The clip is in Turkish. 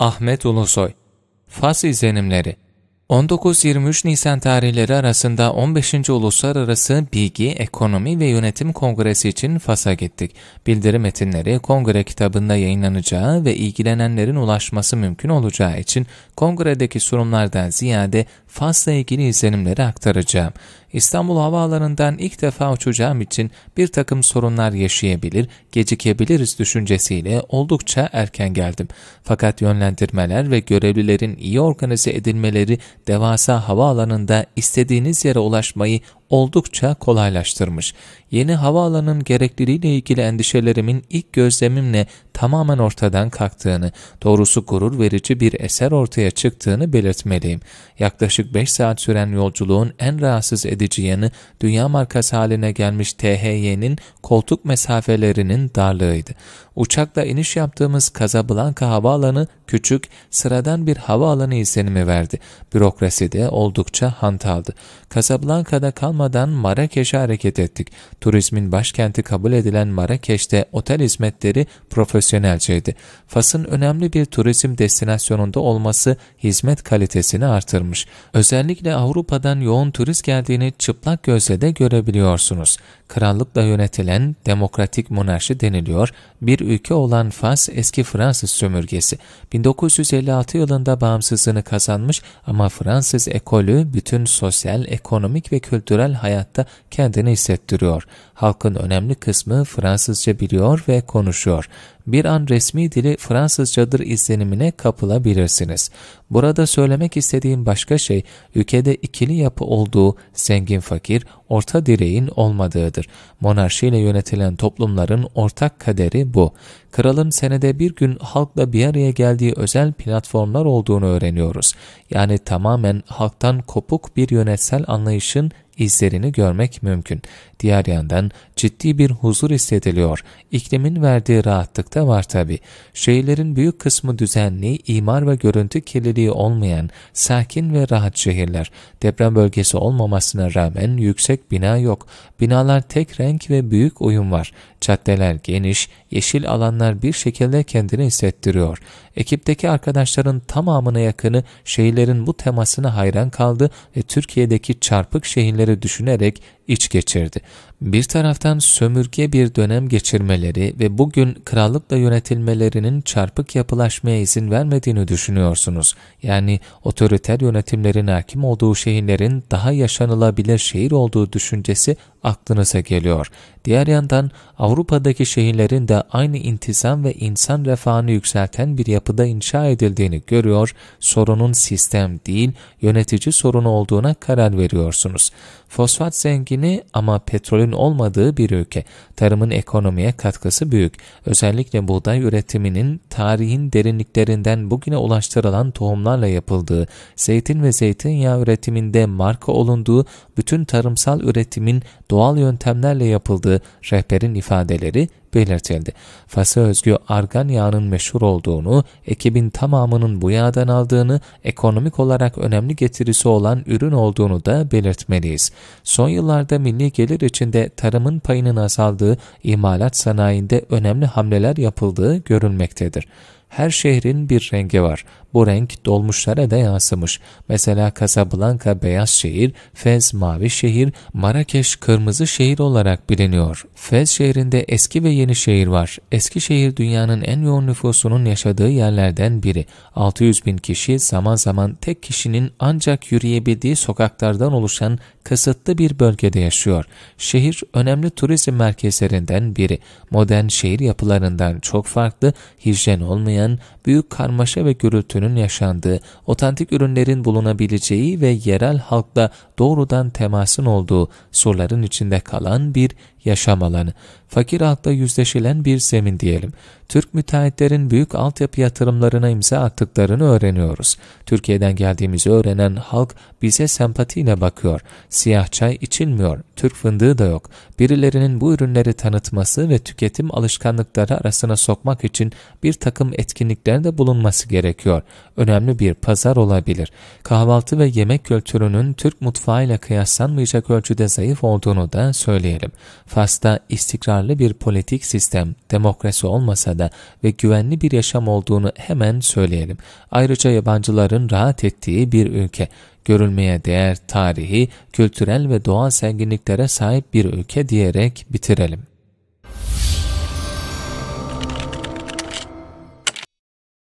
Ahmet Ulusoy Fas İzlenimleri 19-23 Nisan tarihleri arasında 15. Uluslararası Bilgi, Ekonomi ve Yönetim Kongresi için Fas'a gittik. Bildiri metinleri kongre kitabında yayınlanacağı ve ilgilenenlerin ulaşması mümkün olacağı için kongredeki sunumlardan ziyade Fas'la ilgili izlenimleri aktaracağım. İstanbul Havaalanı'ndan ilk defa uçacağım için bir takım sorunlar yaşayabilir, gecikebiliriz düşüncesiyle oldukça erken geldim. Fakat yönlendirmeler ve görevlilerin iyi organize edilmeleri devasa havaalanında istediğiniz yere ulaşmayı oldukça kolaylaştırmış. Yeni havaalanının gerekliliğiyle ilgili endişelerimin ilk gözlemimle tamamen ortadan kalktığını, doğrusu gurur verici bir eser ortaya çıktığını belirtmeliyim. Yaklaşık 5 saat süren yolculuğun en rahatsız edici yanı dünya markası haline gelmiş THY'nin koltuk mesafelerinin darlığıydı. Uçakla iniş yaptığımız Casablanca havaalanı küçük, sıradan bir havaalanı izlenimi verdi. Bürokrasi de oldukça hantaldı. Casablanca'da kalmadan kalmadan Marrakeş'e hareket ettik. Turizmin başkenti kabul edilen Marrakeş'te otel hizmetleri profesyonelceydi. Fas'ın önemli bir turizm destinasyonunda olması hizmet kalitesini artırmış. Özellikle Avrupa'dan yoğun turist geldiğini çıplak gözle de görebiliyorsunuz. Krallıkla yönetilen demokratik monarşi deniliyor. Bir ülke olan Fas eski Fransız sömürgesi. 1956 yılında bağımsızlığını kazanmış ama Fransız ekolü bütün sosyal, ekonomik ve kültürel sosyal hayatta kendini hissettiriyor. Halkın önemli kısmı Fransızca biliyor ve konuşuyor. Bir an resmi dili Fransızcadır izlenimine kapılabilirsiniz. Burada söylemek istediğim başka şey, ülkede ikili yapı olduğu zengin fakir, orta direğin olmadığıdır. Monarşiyle yönetilen toplumların ortak kaderi bu. Kralın senede bir gün halkla bir araya geldiği özel platformlar olduğunu öğreniyoruz. Yani tamamen halktan kopuk bir yönetsel anlayışın izlerini görmek mümkün. Diğer yandan ciddi bir huzur hissediliyor. İklimin verdiği rahatlık da var tabi. Şehirlerin büyük kısmı düzenli, imar ve görüntü kirliliği olmayan, sakin ve rahat şehirler. Deprem bölgesi olmamasına rağmen yüksek bina yok. Binalar tek renk ve büyük uyum var. Caddeler geniş, yeşil alanlar bir şekilde kendini hissettiriyor. Ekipteki arkadaşların tamamına yakını şehirlerin bu temasına hayran kaldı ve Türkiye'deki çarpık şehirleri şeyleri düşünerek iç geçirdi. Bir taraftan sömürge bir dönem geçirmeleri ve bugün krallıkla yönetilmelerinin çarpık yapılaşmaya izin vermediğini düşünüyorsunuz. Yani otoriter yönetimlerin hakim olduğu şehirlerin daha yaşanılabilir şehir olduğu düşüncesi aklınıza geliyor. Diğer yandan Avrupa'daki şehirlerin de aynı intizam ve insan refahını yükselten bir yapıda inşa edildiğini görüyor, sorunun sistem değil yönetici sorunu olduğuna karar veriyorsunuz. Fosfat zengini ama petrolün olmadığı bir ülke. Tarımın ekonomiye katkısı büyük. Özellikle buğday üretiminin tarihin derinliklerinden bugüne ulaştırılan tohumlarla yapıldığı, zeytin ve zeytinyağı üretiminde marka olunduğu, bütün tarımsal üretimin doğal yöntemlerle yapıldığı rehberin ifadeleri belirtildi. Fas'a özgü argan yağının meşhur olduğunu, ekibin tamamının bu yağdan aldığını, ekonomik olarak önemli getirisi olan ürün olduğunu da belirtmeliyiz. Son yıllarda milli gelir içinde tarımın payının azaldığı, imalat sanayinde önemli hamleler yapıldığı görülmektedir her şehrin bir rengi var. Bu renk dolmuşlara da yansımış. Mesela Casablanca beyaz şehir, Fez mavi şehir, Marrakeş kırmızı şehir olarak biliniyor. Fez şehrinde eski ve yeni şehir var. Eski şehir dünyanın en yoğun nüfusunun yaşadığı yerlerden biri. 600 bin kişi zaman zaman tek kişinin ancak yürüyebildiği sokaklardan oluşan kısıtlı bir bölgede yaşıyor. Şehir önemli turizm merkezlerinden biri. Modern şehir yapılarından çok farklı, hijyen olmayan, büyük karmaşa ve gürültü çöküntünün yaşandığı, otantik ürünlerin bulunabileceği ve yerel halkla doğrudan temasın olduğu surların içinde kalan bir yaşam alanı, fakir halkla yüzleşilen bir zemin diyelim. Türk müteahhitlerin büyük altyapı yatırımlarına imza attıklarını öğreniyoruz. Türkiye'den geldiğimizi öğrenen halk bize sempatiyle bakıyor. Siyah çay içilmiyor, Türk fındığı da yok. Birilerinin bu ürünleri tanıtması ve tüketim alışkanlıkları arasına sokmak için bir takım etkinliklerde bulunması gerekiyor. Önemli bir pazar olabilir. Kahvaltı ve yemek kültürünün Türk mutfağıyla kıyaslanmayacak ölçüde zayıf olduğunu da söyleyelim. Fas'ta istikrarlı bir politik sistem, demokrasi olmasa da ve güvenli bir yaşam olduğunu hemen söyleyelim. Ayrıca yabancıların rahat ettiği bir ülke, görülmeye değer tarihi, kültürel ve doğal zenginliklere sahip bir ülke diyerek bitirelim.